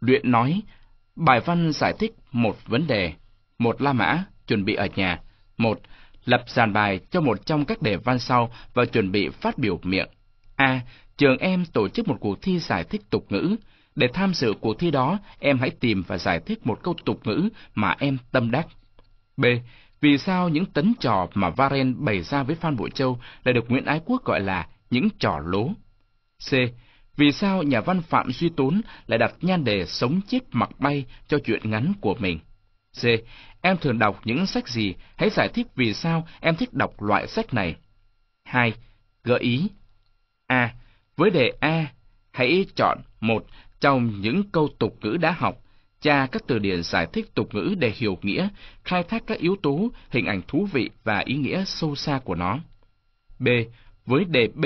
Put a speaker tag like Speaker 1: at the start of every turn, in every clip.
Speaker 1: Luyện nói, bài văn giải thích một vấn đề, một la mã, chuẩn bị ở nhà, một lập dàn bài cho một trong các đề văn sau và chuẩn bị phát biểu miệng. A. Trường em tổ chức một cuộc thi giải thích tục ngữ. Để tham dự cuộc thi đó, em hãy tìm và giải thích một câu tục ngữ mà em tâm đắc. B. Vì sao những tấn trò mà Varen bày ra với Phan Bội Châu lại được Nguyễn Ái Quốc gọi là những trò lố? C. Vì sao nhà văn Phạm Duy Tốn lại đặt nhan đề sống chết mặc bay cho chuyện ngắn của mình? C. Em thường đọc những sách gì? Hãy giải thích vì sao em thích đọc loại sách này. 2. Gợi ý A. Với đề A, hãy chọn một trong những câu tục ngữ đã học, tra các từ điển giải thích tục ngữ để hiểu nghĩa, khai thác các yếu tố, hình ảnh thú vị và ý nghĩa sâu xa của nó. B. Với đề B,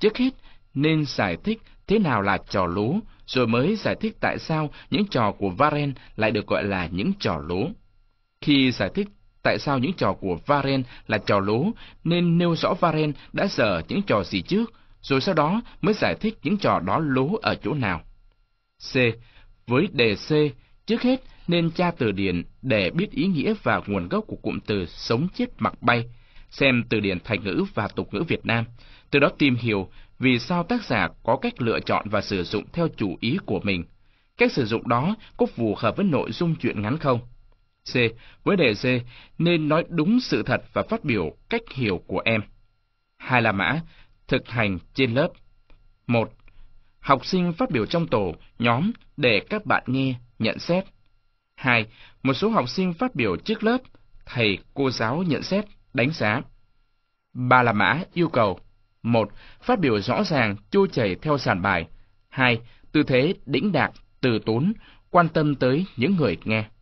Speaker 1: trước hết nên giải thích thế nào là trò lú rồi mới giải thích tại sao những trò của Varen lại được gọi là những trò lú Khi giải thích tại sao những trò của Varen là trò lú nên nêu rõ Varen đã dở những trò gì trước, rồi sau đó mới giải thích những trò đó lú ở chỗ nào. C. Với đề C, trước hết nên tra từ điển để biết ý nghĩa và nguồn gốc của cụm từ sống chết mặc bay – xem từ điển thành ngữ và tục ngữ Việt Nam, từ đó tìm hiểu vì sao tác giả có cách lựa chọn và sử dụng theo chủ ý của mình. Cách sử dụng đó có phù hợp với nội dung truyện ngắn không? C. Với đề C, nên nói đúng sự thật và phát biểu cách hiểu của em. Hai là mã, thực hành trên lớp. Một Học sinh phát biểu trong tổ, nhóm để các bạn nghe, nhận xét. Hai Một số học sinh phát biểu trước lớp, thầy, cô giáo nhận xét đánh giá. Ba La Mã yêu cầu một Phát biểu rõ ràng, trôi chảy theo sàn bài. hai Tư thế đĩnh đạc, từ tốn, quan tâm tới những người nghe.